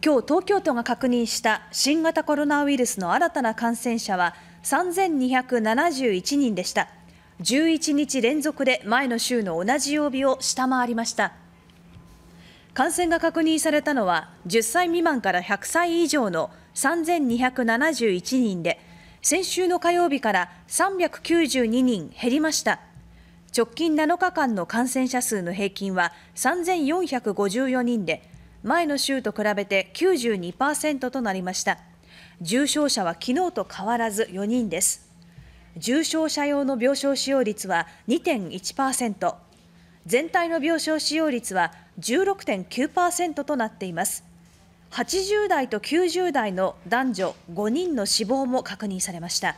今日東京都が確認した新型コロナウイルスの新たな感染者は3271人でした。11日連続で前の週の同じ曜日を下回りました。感染が確認されたのは10歳未満から100歳以上の3271人で先週の火曜日から392人減りました直近7日間の感染者数の平均は3454人で前の週と比べて92%となりました重症者は昨日と変わらず4人です重症者用の病床使用率は2.1%全体の病床使用率は16.9%となっています80代と90代の男女5人の死亡も確認されました。